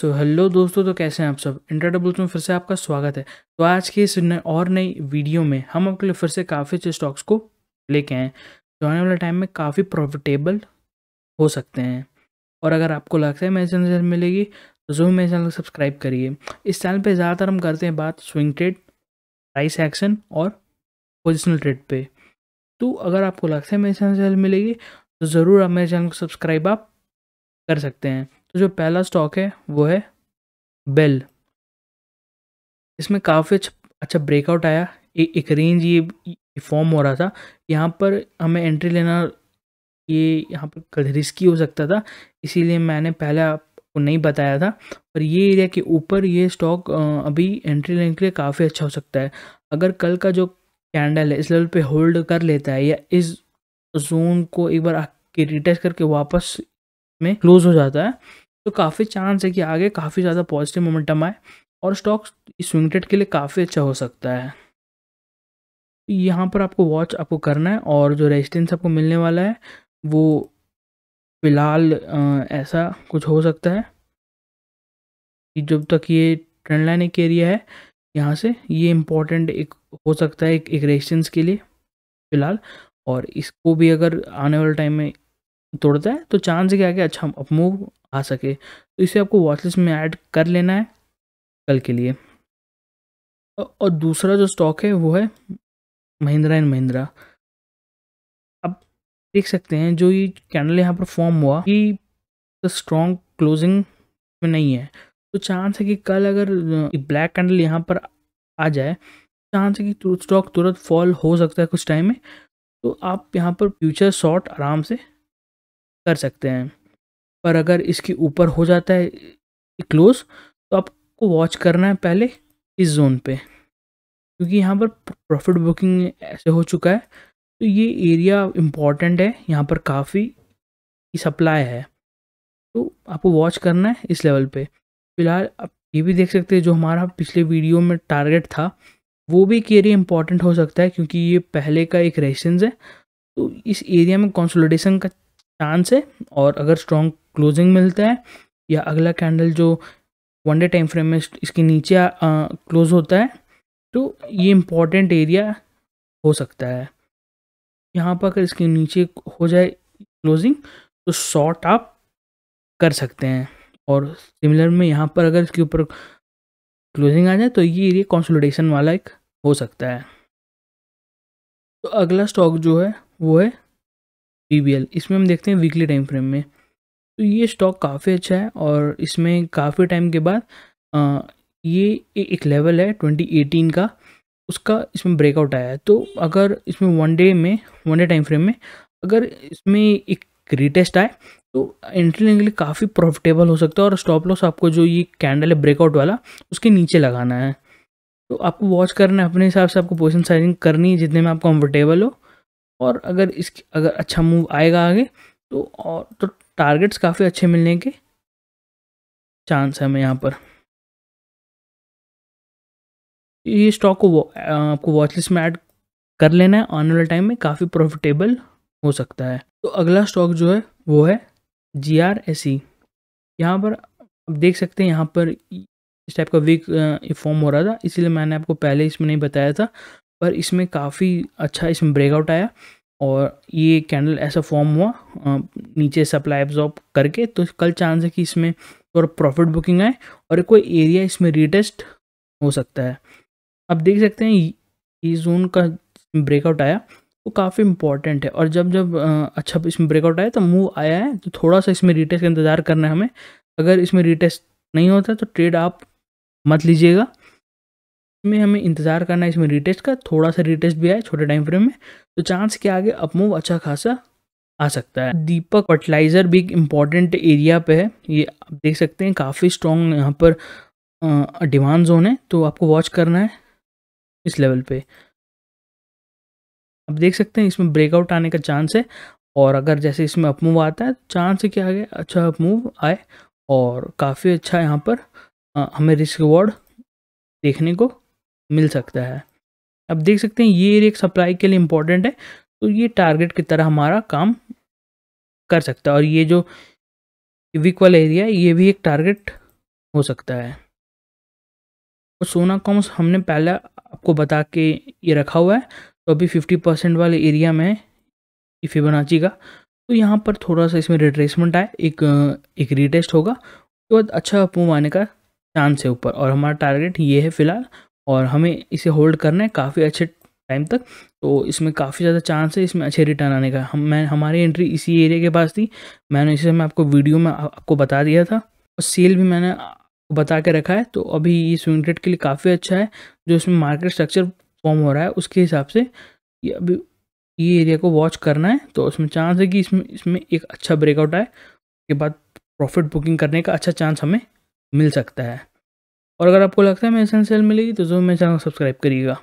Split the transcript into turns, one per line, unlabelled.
so hello दोस्तों तो कैसे हैं आप सब इंटरडबल्स में फिर से आपका स्वागत है तो आज की इस नए और नई वीडियो में हम आपके लिए फिर से काफ़ी अच्छे स्टॉक्स को लेके आए जो आने वाले टाइम में काफ़ी प्रॉफिटेबल हो सकते हैं और अगर आपको लगता है मेरे चैनल मिलेगी तो जो मेरे चैनल को सब्सक्राइब करिए इस चैनल पर ज़्यादातर हम करते हैं बात स्विंग ट्रेड प्राइस एक्शन और पोजिशनल ट्रेड पर तो अगर आपको लगता है मेरे चैनल मिलेगी तो ज़रूर आप मेरे चैनल को सब्सक्राइब आप कर सकते हैं तो जो पहला स्टॉक है वो है बेल इसमें काफ़ी अच्छा ब्रेकआउट आया ए, एक रेंज ये फॉर्म हो रहा था यहाँ पर हमें एंट्री लेना ये यहाँ पर रिस्की हो सकता था इसीलिए मैंने पहले आपको नहीं बताया था पर ये एरिया के ऊपर ये स्टॉक अभी एंट्री लेने के लिए काफ़ी अच्छा हो सकता है अगर कल का जो कैंडल है इस लेवल पे होल्ड कर लेता है या इस जोन को एक बार रिटेस्ट करके वापस में क्लोज हो जाता है तो काफ़ी चांस है कि आगे काफ़ी ज़्यादा पॉजिटिव मोमेंटम आए और स्टॉक स्विंग ट्रेड के लिए काफ़ी अच्छा हो सकता है यहाँ पर आपको वॉच आपको करना है और जो रेजिस्टेंस आपको मिलने वाला है वो फ़िलहाल ऐसा कुछ हो सकता है कि जब तक ये ट्रेंड लाइन एक एरिया है यहाँ से ये इम्पोर्टेंट एक हो सकता है एक, एक रेजिस्टेंस के लिए फ़िलहाल और इसको भी अगर आने वाले टाइम में तोड़ता है तो चांस है कि आगे अच्छा अपमूव आ सके तो इसे आपको वॉचलिस्ट में ऐड कर लेना है कल के लिए और दूसरा जो स्टॉक है वो है महिंद्रा एंड महिंद्रा अब देख सकते हैं जो ये कैंडल यहाँ पर फॉर्म हुआ ये स्ट्रॉन्ग तो क्लोजिंग में नहीं है तो चांस है कि कल अगर ब्लैक कैंडल यहाँ पर आ जाए चांस है कि स्टॉक तुरंत फॉल हो सकता है कुछ टाइम में तो आप यहाँ पर फ्यूचर शॉर्ट आराम से कर सकते हैं पर अगर इसके ऊपर हो जाता है क्लोज तो आपको वॉच करना है पहले इस जोन पे क्योंकि यहाँ पर प्रॉफिट बुकिंग ऐसे हो चुका है तो ये एरिया इम्पॉर्टेंट है यहाँ पर काफ़ी सप्लाई है तो आपको वॉच करना है इस लेवल पे फिलहाल आप ये भी देख सकते हैं जो हमारा पिछले वीडियो में टारगेट था वो भी एक एरिया इम्पॉर्टेंट हो सकता है क्योंकि ये पहले का एक रेसेंस है तो इस एरिया में कंसोलिडेशन का चांस है और अगर स्ट्रॉन्ग क्लोजिंग मिलता है या अगला कैंडल जो वन डे टाइम फ्रेम में इसके नीचे क्लोज होता है तो ये इम्पॉर्टेंट एरिया हो सकता है यहाँ पर अगर इसके नीचे हो जाए क्लोजिंग तो शॉर्ट आप कर सकते हैं और सिमिलर में यहाँ पर अगर इसके ऊपर क्लोजिंग आ जाए तो ये एरिया कॉन्सोलिडेशन वाला एक हो सकता है तो अगला स्टॉक जो है वो है पी इसमें हम देखते हैं वीकली टाइम फ्रेम में तो ये स्टॉक काफ़ी अच्छा है और इसमें काफ़ी टाइम के बाद आ, ये एक लेवल है 2018 का उसका इसमें ब्रेकआउट आया है तो अगर इसमें वन डे में वन डे टाइम फ्रेम में अगर इसमें एक ग्रेटेस्ट आए तो एंट्री लेने के लिए काफ़ी प्रॉफिटेबल हो सकता है और स्टॉप लॉस आपको जो ये कैंडल है ब्रेकआउट वाला उसके नीचे लगाना है तो आपको वॉच करना है अपने हिसाब से आपको पोजिशन साइजिंग करनी है जितने में आप कंफर्टेबल हो और अगर इस अगर अच्छा मूव आएगा आगे तो और तो टारगेट्स काफ़ी अच्छे मिलने के चांस है हमें यहाँ पर ये स्टॉक को आपको वॉच लिस्ट में ऐड कर लेना है आने वाले टाइम में काफ़ी प्रॉफिटेबल हो सकता है तो अगला स्टॉक जो है वो है जी आर एस ई यहाँ पर आप देख सकते हैं यहाँ पर इस टाइप का वीक फॉर्म हो रहा था इसीलिए मैंने आपको पहले इसमें नहीं बताया था पर इसमें काफ़ी अच्छा इसमें ब्रेकआउट आया और ये कैंडल ऐसा फॉर्म हुआ नीचे सप्लाई एब्जॉर्ब करके तो कल चांस है कि इसमें थोड़ा प्रॉफिट बुकिंग आए और कोई एरिया इसमें रीटेस्ट हो सकता है आप देख सकते हैं ये जोन का ब्रेकआउट आया वो काफ़ी इंपॉर्टेंट है और जब जब अच्छा इसमें ब्रेकआउट आया तो मूव आया है तो थोड़ा सा इसमें रिटेस्ट का इंतज़ार करना है हमें अगर इसमें रिटेस्ट नहीं होता तो ट्रेड आप मत लीजिएगा में हमें इंतज़ार करना है इसमें रिटेस्ट का थोड़ा सा रिटेस्ट भी आए छोटे टाइम फ्रेम में तो चांस के आगे अपमूव अच्छा खासा आ सकता है दीपक फर्टिलाइज़र भी एक इम्पॉर्टेंट एरिया पे है ये आप देख सकते हैं काफ़ी स्ट्रॉन्ग यहाँ पर डिमांड जोन है तो आपको वॉच करना है इस लेवल पे आप देख सकते हैं इसमें ब्रेकआउट आने का चांस है और अगर जैसे इसमें अपमूव आता है तो चांस है कि आगे अच्छा अपमूव आए और काफ़ी अच्छा यहाँ पर आ, हमें रिस्क रिवॉर्ड देखने को मिल सकता है अब देख सकते हैं ये एरिया सप्लाई के लिए इम्पोर्टेंट है तो ये टारगेट की तरह हमारा काम कर सकता है और ये जो वीक वाला एरिया है ये भी एक टारगेट हो सकता है और तो सोना कॉम्स हमने पहले आपको बता के ये रखा हुआ है तो अभी फिफ्टी परसेंट वाले एरिया में ये फिबोनाची का तो यहाँ पर थोड़ा सा इसमें रिट्रेसमेंट आए एक एक रिटेस्ट होगा उसके तो बाद अच्छा मूव आने का चांस है ऊपर और हमारा टारगेट ये है फिलहाल और हमें इसे होल्ड करना है काफ़ी अच्छे टाइम तक तो इसमें काफ़ी ज़्यादा चांस है इसमें अच्छे रिटर्न आने का हम मैं हमारी एंट्री इसी एरिया के पास थी मैंने इसे मैं आपको वीडियो में आपको बता दिया था और सेल भी मैंने बता के रखा है तो अभी ये स्विंग ट्रेड के लिए काफ़ी अच्छा है जो इसमें मार्केट स्ट्रक्चर फॉर्म हो रहा है उसके हिसाब से ये अभी ये एरिया को वॉच करना है तो उसमें चांस है कि इसमें इसमें एक अच्छा ब्रेकआउट आए उसके बाद प्रॉफिट बुकिंग करने का अच्छा चांस हमें मिल सकता है और अगर आपको लगता है मेरे चैनल सेल मिलेगी तो जरूर मेरे चैनल को सब्सक्राइब करिएगा